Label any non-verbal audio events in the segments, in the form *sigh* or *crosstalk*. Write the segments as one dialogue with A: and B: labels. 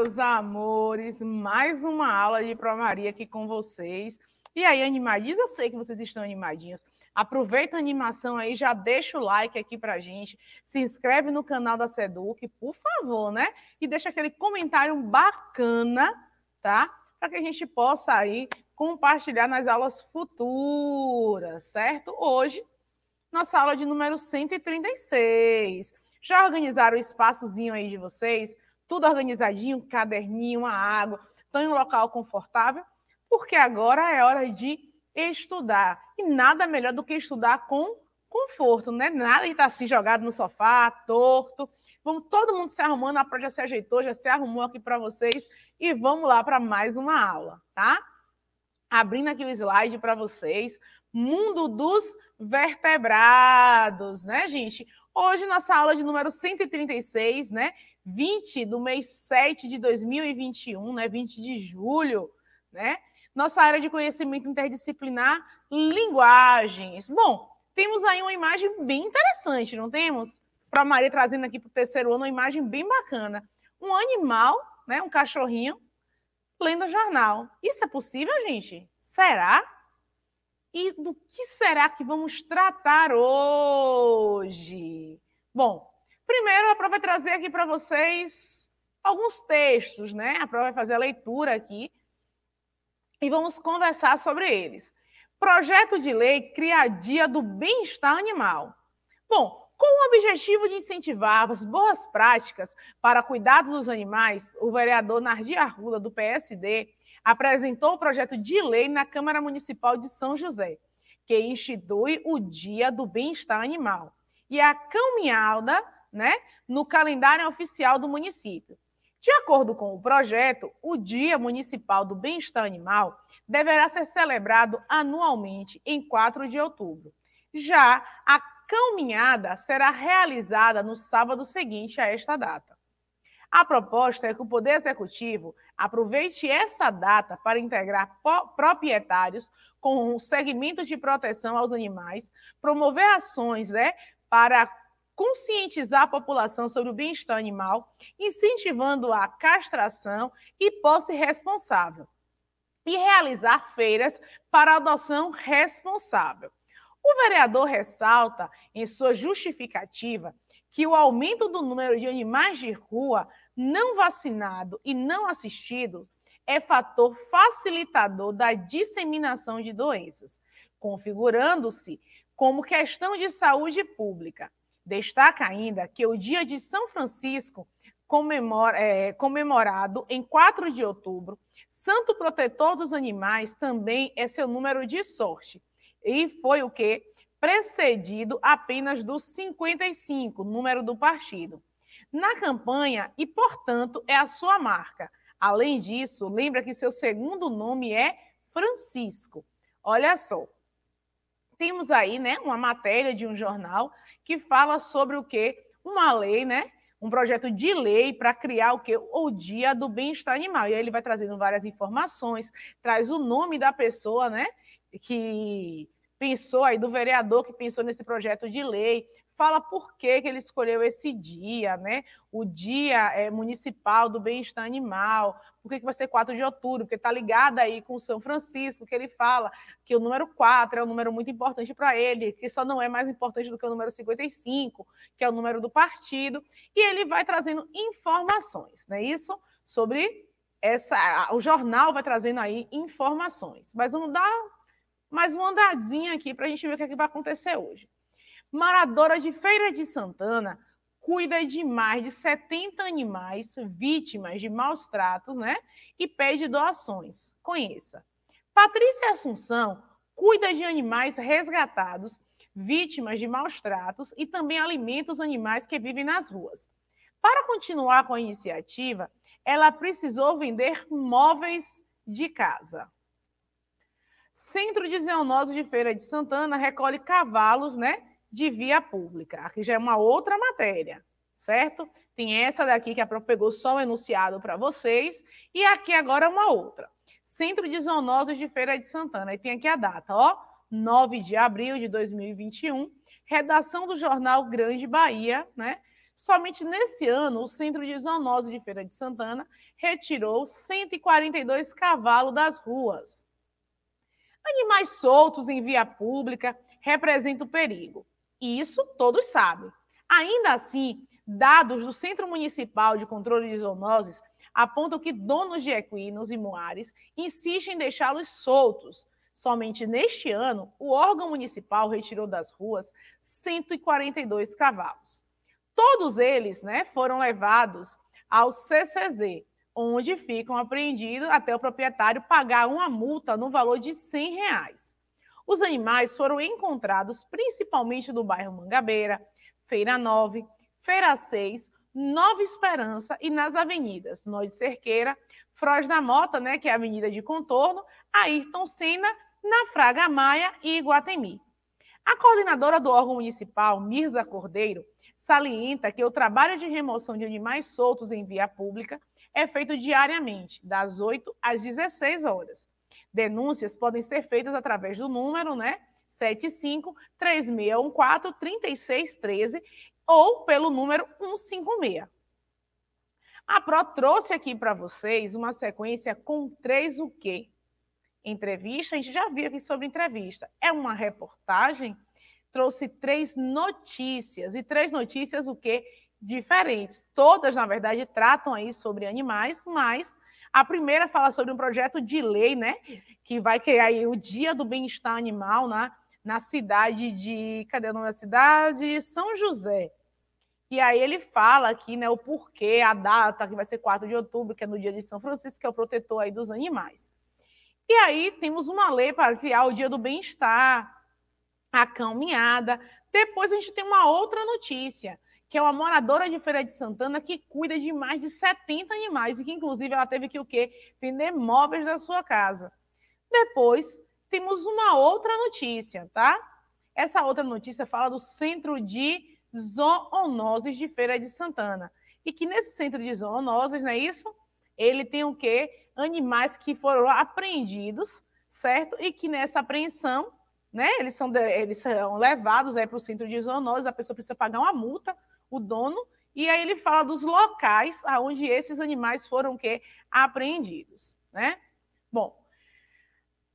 A: meus amores, mais uma aula de Promaria aqui com vocês. E aí, animadinhos? Eu sei que vocês estão animadinhos. Aproveita a animação aí, já deixa o like aqui pra gente, se inscreve no canal da Seduc, por favor, né? E deixa aquele comentário bacana, tá? Para que a gente possa aí compartilhar nas aulas futuras, certo? Hoje, nossa aula de número 136. Já organizaram o espaçozinho aí de vocês? tudo organizadinho, um caderninho, uma água, estão em um local confortável, porque agora é hora de estudar. E nada melhor do que estudar com conforto, né? Nada de tá estar assim jogado no sofá, torto. Vamos todo mundo se arrumando, a prova já se ajeitou, já se arrumou aqui para vocês e vamos lá para mais uma aula, tá? Abrindo aqui o slide para vocês, mundo dos vertebrados, né, gente? Hoje, nossa aula de número 136, né? 20 do mês 7 de 2021, né? 20 de julho, né? Nossa área de conhecimento interdisciplinar, linguagens. Bom, temos aí uma imagem bem interessante, não temos? Para a Maria trazendo aqui para o terceiro ano uma imagem bem bacana. Um animal, né? Um cachorrinho, lendo jornal. Isso é possível, gente? Será? E do que será que vamos tratar hoje? Bom, primeiro a prova vai trazer aqui para vocês alguns textos, né? A prova vai fazer a leitura aqui e vamos conversar sobre eles. Projeto de lei cria a Dia do Bem-Estar Animal. Bom, com o objetivo de incentivar as boas práticas para cuidados dos animais, o vereador Nardi Arruda, do PSD, apresentou o projeto de lei na Câmara Municipal de São José, que institui o Dia do Bem-Estar Animal e é a caminhada né, no calendário oficial do município. De acordo com o projeto, o Dia Municipal do Bem-Estar Animal deverá ser celebrado anualmente em 4 de outubro. Já a caminhada será realizada no sábado seguinte a esta data. A proposta é que o Poder Executivo Aproveite essa data para integrar proprietários com segmentos de proteção aos animais, promover ações né, para conscientizar a população sobre o bem-estar animal, incentivando a castração e posse responsável, e realizar feiras para adoção responsável. O vereador ressalta, em sua justificativa, que o aumento do número de animais de rua não vacinado e não assistido é fator facilitador da disseminação de doenças, configurando-se como questão de saúde pública. Destaca ainda que o Dia de São Francisco, comemora, é, comemorado em 4 de outubro, santo protetor dos animais, também é seu número de sorte. E foi o que? Precedido apenas do 55, número do partido na campanha e, portanto, é a sua marca. Além disso, lembra que seu segundo nome é Francisco. Olha só. Temos aí, né, uma matéria de um jornal que fala sobre o que uma lei, né, um projeto de lei para criar o que o Dia do Bem-Estar Animal. E aí ele vai trazendo várias informações, traz o nome da pessoa, né, que pensou aí do vereador que pensou nesse projeto de lei, fala por que, que ele escolheu esse dia, né? O Dia é, Municipal do Bem-Estar Animal, por que, que vai ser 4 de outubro, porque está ligado aí com São Francisco, que ele fala que o número 4 é um número muito importante para ele, que só não é mais importante do que o número 55, que é o número do partido, e ele vai trazendo informações, não é isso? Sobre essa, o jornal vai trazendo aí informações. Mas vamos dar mais uma andadinha aqui para a gente ver o que, é que vai acontecer hoje. Maradora de Feira de Santana cuida de mais de 70 animais vítimas de maus tratos, né? E pede doações. Conheça. Patrícia Assunção cuida de animais resgatados, vítimas de maus tratos e também alimenta os animais que vivem nas ruas. Para continuar com a iniciativa, ela precisou vender móveis de casa. Centro de Zeonosos de Feira de Santana recolhe cavalos, né? de via pública. Aqui já é uma outra matéria, certo? Tem essa daqui que a própria pegou só o enunciado para vocês, e aqui agora uma outra. Centro de Zoonoses de Feira de Santana. E tem aqui a data, ó, 9 de abril de 2021, redação do jornal Grande Bahia, né? Somente nesse ano, o Centro de Zoonoses de Feira de Santana retirou 142 cavalos das ruas. Animais soltos em via pública representam perigo. Isso todos sabem. Ainda assim, dados do Centro Municipal de Controle de Zoonoses apontam que donos de equinos e moares insistem em deixá-los soltos. Somente neste ano, o órgão municipal retirou das ruas 142 cavalos. Todos eles né, foram levados ao CCZ, onde ficam apreendidos até o proprietário pagar uma multa no valor de R$ 100. Reais. Os animais foram encontrados principalmente no bairro Mangabeira, Feira 9, Feira 6, Nova Esperança e nas avenidas Noite Cerqueira, Froz da Mota, né, que é a avenida de contorno, Ayrton Senna, na Fraga Maia e Iguatemi. A coordenadora do órgão municipal, Mirza Cordeiro, salienta que o trabalho de remoção de animais soltos em via pública é feito diariamente, das 8 às 16 horas denúncias podem ser feitas através do número, né? 75 3613 ou pelo número 156. A Pro trouxe aqui para vocês uma sequência com três o quê? Entrevista, a gente já viu aqui sobre entrevista. É uma reportagem, trouxe três notícias, e três notícias o quê? Diferentes. Todas, na verdade, tratam aí sobre animais, mas a primeira fala sobre um projeto de lei, né, que vai criar aí o Dia do Bem-Estar Animal na, né, na cidade de. Cadê o nome da cidade? São José. E aí ele fala aqui, né, o porquê, a data, que vai ser 4 de outubro, que é no dia de São Francisco, que é o protetor aí dos animais. E aí temos uma lei para criar o dia do bem-estar, a caminhada. Depois a gente tem uma outra notícia que é uma moradora de Feira de Santana que cuida de mais de 70 animais e que, inclusive, ela teve que o quê? Vender móveis da sua casa. Depois, temos uma outra notícia, tá? Essa outra notícia fala do Centro de Zoonoses de Feira de Santana. E que nesse Centro de Zoonoses, não é isso? Ele tem o quê? Animais que foram apreendidos, certo? E que nessa apreensão, né? Eles são, eles são levados aí para o Centro de Zoonoses, a pessoa precisa pagar uma multa, o dono, e aí ele fala dos locais aonde esses animais foram que apreendidos, né? Bom,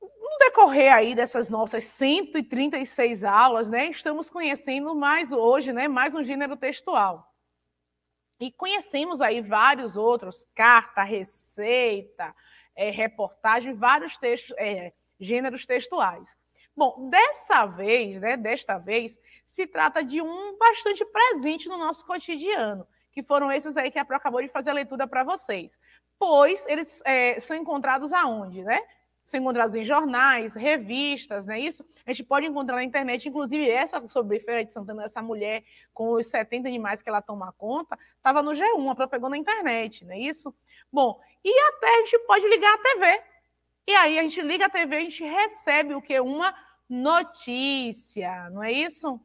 A: no decorrer aí dessas nossas 136 aulas, né, estamos conhecendo mais hoje, né, mais um gênero textual. E conhecemos aí vários outros, carta, receita, é, reportagem, vários textos, é, gêneros textuais. Bom, dessa vez, né, desta vez, se trata de um bastante presente no nosso cotidiano, que foram esses aí que a Pro acabou de fazer a leitura para vocês. Pois eles é, são encontrados aonde, né? São encontrados em jornais, revistas, não é isso? A gente pode encontrar na internet, inclusive essa sobre Feira de Santana, essa mulher com os 70 animais que ela toma conta, estava no G1, a Pro pegou na internet, não é isso? Bom, e até a gente pode ligar a TV, e aí a gente liga a TV, a gente recebe o que? Uma notícia, não é isso?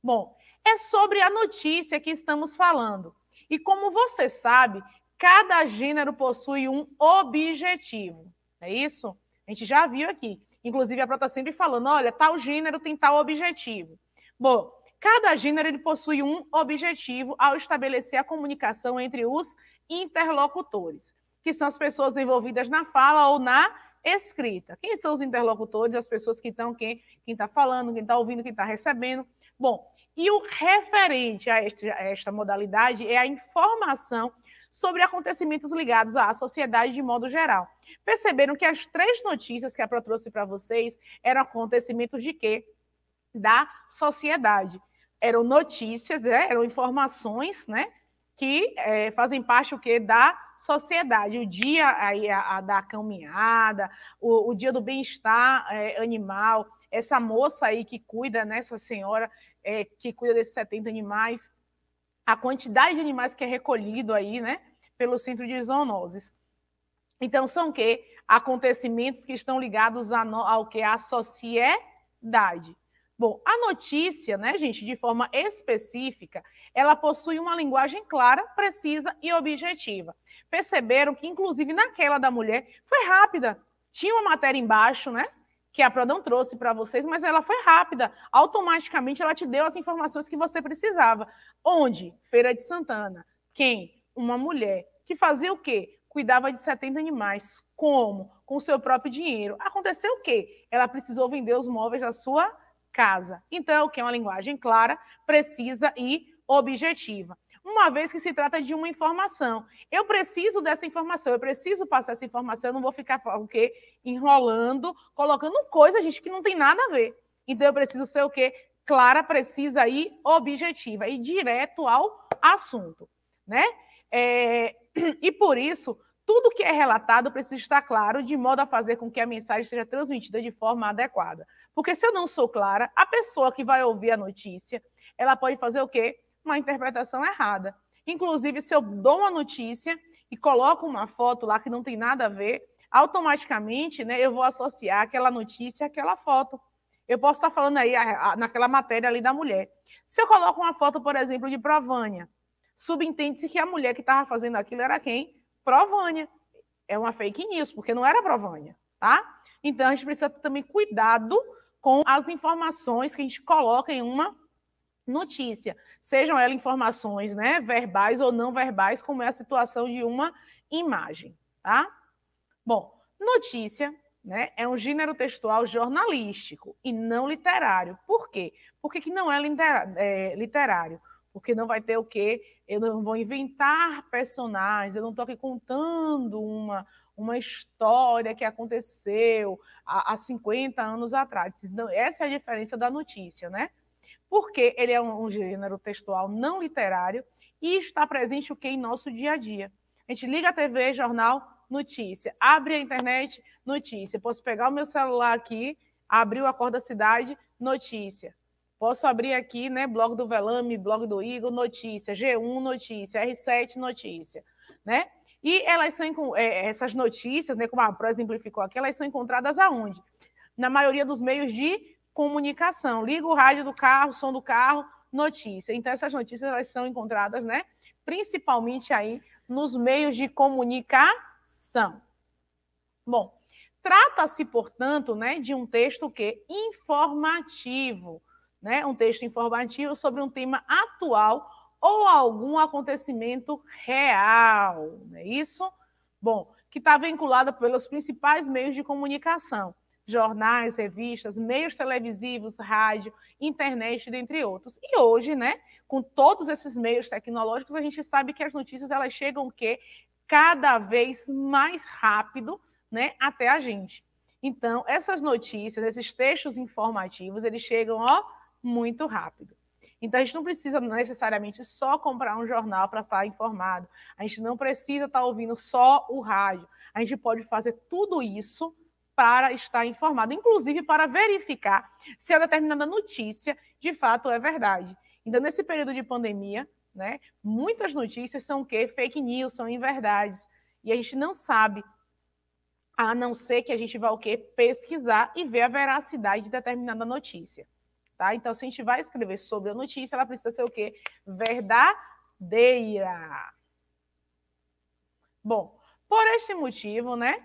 A: Bom, é sobre a notícia que estamos falando. E como você sabe, cada gênero possui um objetivo, é isso? A gente já viu aqui. Inclusive, a Prota tá sempre falando: olha, tal gênero tem tal objetivo. Bom, cada gênero ele possui um objetivo ao estabelecer a comunicação entre os interlocutores, que são as pessoas envolvidas na fala ou na escrita. Quem são os interlocutores? As pessoas que estão, quem está falando, quem está ouvindo, quem está recebendo. Bom, e o referente a, este, a esta modalidade é a informação sobre acontecimentos ligados à sociedade de modo geral. Perceberam que as três notícias que a Pro trouxe para vocês eram acontecimentos de quê? Da sociedade. Eram notícias, né? eram informações, né? Que é, fazem parte o quê? Da sociedade. O dia aí, a, a da caminhada, o, o dia do bem-estar é, animal, essa moça aí que cuida, né, senhora é, que cuida desses 70 animais, a quantidade de animais que é recolhido aí, né, pelo centro de zoonoses. Então, são que? Acontecimentos que estão ligados a no, ao que? A sociedade. Bom, a notícia, né, gente, de forma específica, ela possui uma linguagem clara, precisa e objetiva. Perceberam que, inclusive, naquela da mulher, foi rápida. Tinha uma matéria embaixo, né? Que a Prodão trouxe para vocês, mas ela foi rápida. Automaticamente ela te deu as informações que você precisava. Onde? Feira de Santana. Quem? Uma mulher. Que fazia o quê? Cuidava de 70 animais. Como? Com o seu próprio dinheiro. Aconteceu o quê? Ela precisou vender os móveis da sua casa. Então, que é uma linguagem clara, precisa e objetiva uma vez que se trata de uma informação. Eu preciso dessa informação, eu preciso passar essa informação, eu não vou ficar o quê? enrolando, colocando coisa, gente, que não tem nada a ver. Então eu preciso ser o quê? Clara, precisa e objetiva, e direto ao assunto, né? É... *clears throat* E por isso, tudo que é relatado precisa estar claro, de modo a fazer com que a mensagem seja transmitida de forma adequada. Porque se eu não sou clara, a pessoa que vai ouvir a notícia, ela pode fazer o quê? Uma interpretação errada. Inclusive, se eu dou uma notícia e coloco uma foto lá que não tem nada a ver, automaticamente né, eu vou associar aquela notícia àquela foto. Eu posso estar falando aí a, a, naquela matéria ali da mulher. Se eu coloco uma foto, por exemplo, de Provânia, subentende-se que a mulher que estava fazendo aquilo era quem? Provânia. É uma fake news, porque não era Provânia, tá? Então a gente precisa também cuidado com as informações que a gente coloca em uma notícia, sejam elas informações, né, verbais ou não verbais, como é a situação de uma imagem, tá? Bom, notícia, né, é um gênero textual jornalístico e não literário. Por quê? Porque que não é, literário? É, porque não vai ter o quê? Eu não vou inventar personagens, eu não estou aqui contando uma, uma história que aconteceu há, há 50 anos atrás. Então, essa é a diferença da notícia, né? Porque ele é um, um gênero textual não literário e está presente o que em nosso dia a dia. A gente liga a TV, jornal, notícia. Abre a internet, notícia. Posso pegar o meu celular aqui, abrir o Acorda Cidade, notícia. Posso abrir aqui, né? Blog do Velame, blog do Igor, notícia, G1 notícia, R7 notícia, né? E elas são é, essas notícias, né? Como a Pro exemplificou aqui, elas são encontradas aonde? Na maioria dos meios de comunicação. Liga o rádio do carro, som do carro, notícia. Então essas notícias elas são encontradas, né? Principalmente aí nos meios de comunicação. Bom, trata-se, portanto, né, de um texto que informativo, né, um texto informativo sobre um tema atual ou algum acontecimento real, não é isso? Bom, que está vinculada pelos principais meios de comunicação, jornais, revistas, meios televisivos, rádio, internet, dentre outros. E hoje, né, com todos esses meios tecnológicos, a gente sabe que as notícias elas chegam que cada vez mais rápido, né, até a gente. Então, essas notícias, esses textos informativos, eles chegam, ó, muito rápido. Então, a gente não precisa necessariamente só comprar um jornal para estar informado. A gente não precisa estar tá ouvindo só o rádio. A gente pode fazer tudo isso para estar informado, inclusive para verificar se a determinada notícia de fato é verdade. Então, nesse período de pandemia, né, muitas notícias são que fake news, são inverdades, e a gente não sabe a não ser que a gente vá o quê? Pesquisar e ver a veracidade de determinada notícia. Tá? Então, se a gente vai escrever sobre a notícia, ela precisa ser o quê? Verdadeira. Bom, por este motivo, né?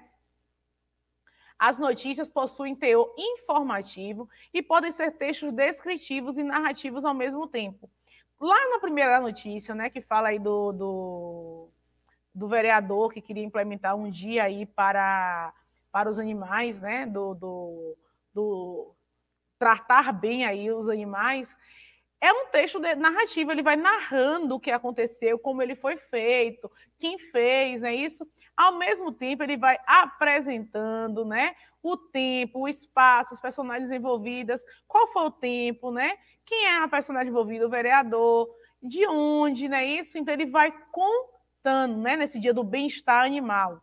A: As notícias possuem teor informativo e podem ser textos descritivos e narrativos ao mesmo tempo. Lá na primeira notícia, né, que fala aí do, do, do vereador que queria implementar um dia aí para, para os animais, né, do, do, do tratar bem aí os animais, é um texto narrativo, ele vai narrando o que aconteceu, como ele foi feito, quem fez, né? Isso. Ao mesmo tempo, ele vai apresentando, né? O tempo, o espaço, as personagens envolvidas, qual foi o tempo, né? Quem é a personagem envolvida, o vereador, de onde, né? Isso. Então, ele vai contando, né? Nesse dia do bem-estar animal.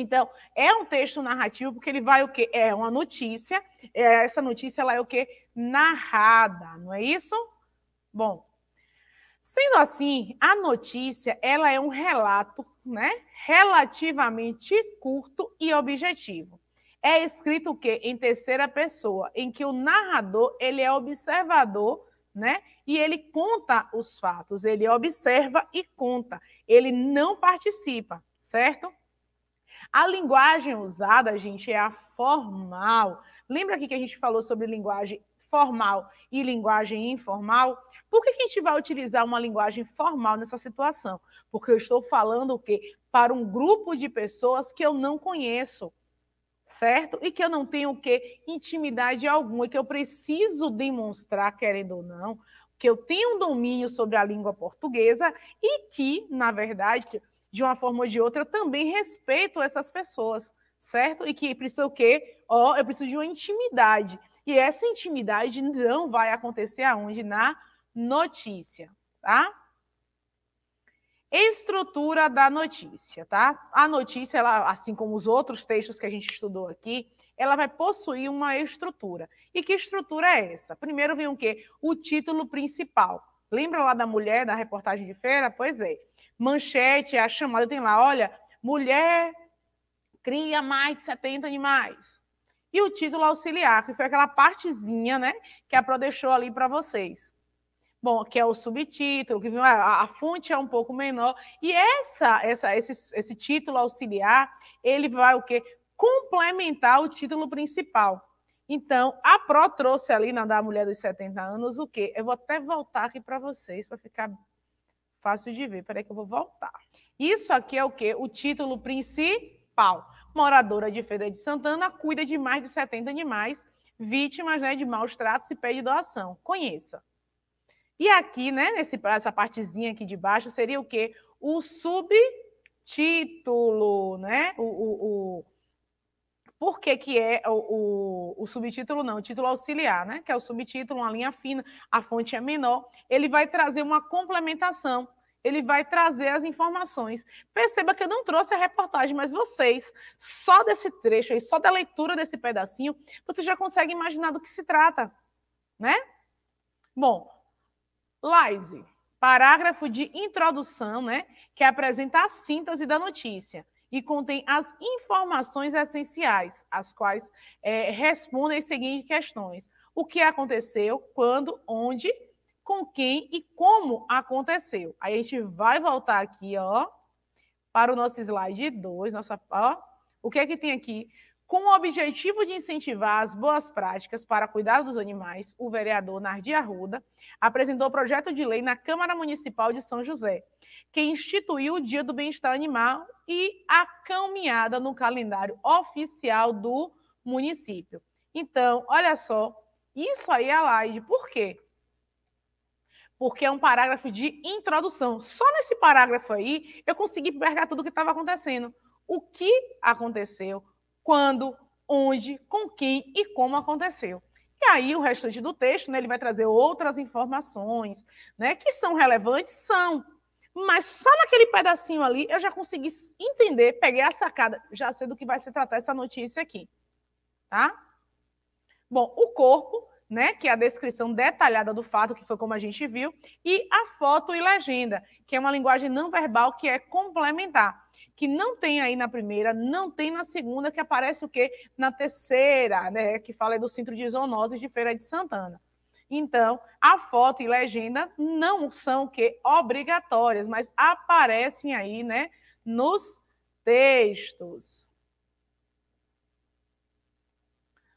A: Então, é um texto narrativo, porque ele vai o quê? É uma notícia, é, essa notícia ela é o quê? Narrada, não é isso? Bom, sendo assim, a notícia ela é um relato né, relativamente curto e objetivo. É escrito o quê? Em terceira pessoa, em que o narrador ele é observador né? E ele conta os fatos, ele observa e conta, ele não participa, certo? A linguagem usada, gente, é a formal. Lembra aqui que a gente falou sobre linguagem formal e linguagem informal? Por que, a gente vai utilizar uma linguagem formal nessa situação? Porque eu estou falando o quê? Para um grupo de pessoas que eu não conheço, certo? E que eu não tenho o quê? Intimidade alguma, e que eu preciso demonstrar, querendo ou não, que eu tenho um domínio sobre a língua portuguesa e que, na verdade, de uma forma ou de outra, eu também respeito essas pessoas, certo? E que precisa o quê? Ó, oh, eu preciso de uma intimidade. E essa intimidade não vai acontecer aonde? Na notícia, tá? Estrutura da notícia, tá? A notícia, ela, assim como os outros textos que a gente estudou aqui, ela vai possuir uma estrutura. E que estrutura é essa? Primeiro vem o quê? O título principal. Lembra lá da mulher na reportagem de feira? Pois é. Manchete, a chamada tem lá, olha, mulher cria mais de 70 animais. E o título auxiliar, que foi aquela partezinha, né, que a Pro deixou ali para vocês. Bom, que é o subtítulo, que ah, a, a fonte é um pouco menor. E essa, essa esse, esse título auxiliar, ele vai o quê? Complementar o título principal. Então, a Pro trouxe ali na da mulher dos 70 anos o quê? Eu vou até voltar aqui para vocês para ficar fácil de ver. Peraí que eu vou voltar. Isso aqui é o quê? O título principal. Moradora de Feira de Santana cuida de mais de 70 animais vítimas né, de maus tratos e pede doação. Conheça. E aqui, né, nesse, essa partezinha aqui de baixo, seria o quê? O subtítulo, né? o, o, o por que, que é o, o, o, subtítulo? Não, o título auxiliar, né? Que é o subtítulo, uma linha fina, a fonte é menor. Ele vai trazer uma complementação, ele vai trazer as informações. Perceba que eu não trouxe a reportagem, mas vocês, só desse trecho aí, só da leitura desse pedacinho, vocês já conseguem imaginar do que se trata, né? Bom, Laise, parágrafo de introdução, né? Que apresenta a síntese da notícia e contém as informações essenciais, as quais é, respondem as seguintes questões: o que aconteceu, quando, onde, com quem e como aconteceu. Aí a gente vai voltar aqui, ó, para o nosso slide 2, nossa, ó, o que é que tem aqui? Com o objetivo de incentivar as boas práticas para cuidar dos animais, o vereador Nardi Arruda apresentou o projeto de lei na Câmara Municipal de São José, que instituiu o Dia do Bem-Estar Animal e a caminhada no calendário oficial do município. Então, olha só, isso aí é Laide, por quê? Porque é um parágrafo de introdução. Só nesse parágrafo aí eu consegui pegar tudo o que estava acontecendo. O que aconteceu? quando, onde, com quem e como aconteceu. E aí o restante do texto, né, ele vai trazer outras informações, né, que são relevantes, são, mas só naquele pedacinho ali eu já consegui entender, peguei a sacada, já sei do que vai se tratar essa notícia aqui, tá? Bom, o corpo, né, que é a descrição detalhada do fato, que foi como a gente viu, e a foto e legenda, que é uma linguagem não verbal que é complementar que não tem aí na primeira, não tem na segunda, que aparece o quê? Na terceira, né? Que fala do Centro de zoonoses de Feira de Santana. Então, a foto e legenda não são que obrigatórias, mas aparecem aí, né, nos textos.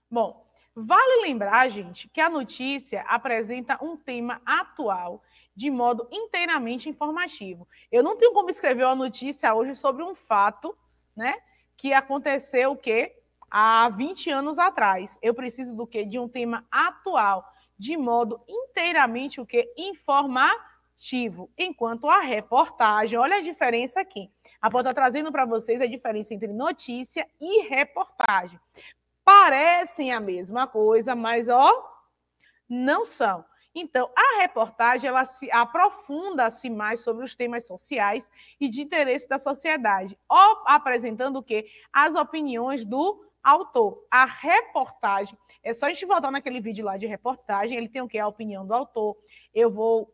A: Bom, vale lembrar, gente, que a notícia apresenta um tema atual de modo inteiramente informativo. Eu não tenho como escrever uma notícia hoje sobre um fato, né, que aconteceu o quê? Há 20 anos atrás. Eu preciso do quê? De um tema atual, de modo inteiramente o quê? Informativo. Enquanto a reportagem, olha a diferença aqui. A Pó está trazendo para vocês a diferença entre notícia e reportagem. Parecem a mesma coisa, mas ó, não são. Então, a reportagem ela se aprofunda-se assim, mais sobre os temas sociais e de interesse da sociedade, apresentando o quê? As opiniões do autor. A reportagem, é só a gente voltar naquele vídeo lá de reportagem, ele tem o quê? A opinião do autor. Eu vou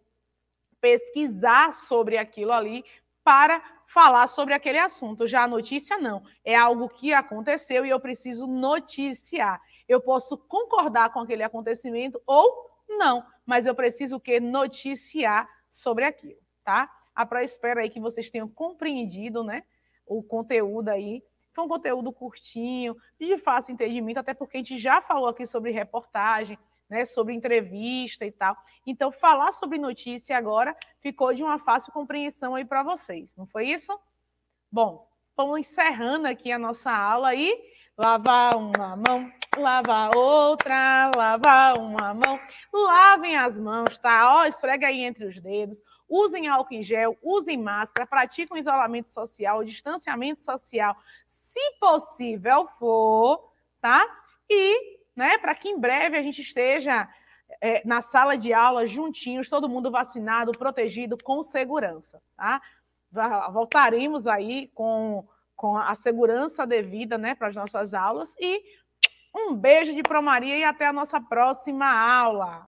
A: pesquisar sobre aquilo ali para falar sobre aquele assunto. Já a notícia não, é algo que aconteceu e eu preciso noticiar. Eu posso concordar com aquele acontecimento ou não, mas eu preciso que noticiar sobre aquilo, tá? A pra espera aí que vocês tenham compreendido, né, o conteúdo aí. Foi um conteúdo curtinho, de fácil entendimento, até porque a gente já falou aqui sobre reportagem, né, sobre entrevista e tal. Então, falar sobre notícia agora ficou de uma fácil compreensão aí para vocês, não foi isso? Bom, vamos encerrando aqui a nossa aula e Lavar uma mão, lavar outra, lavar uma mão. Lavem as mãos, tá? Ó, esfrega aí entre os dedos. Usem álcool em gel, usem máscara, pratiquem isolamento social, distanciamento social, se possível for, tá? E, né, para que em breve a gente esteja é, na sala de aula juntinhos, todo mundo vacinado, protegido, com segurança, tá? Voltaremos aí com com a segurança devida né, para as nossas aulas. E um beijo de Promaria e até a nossa próxima aula.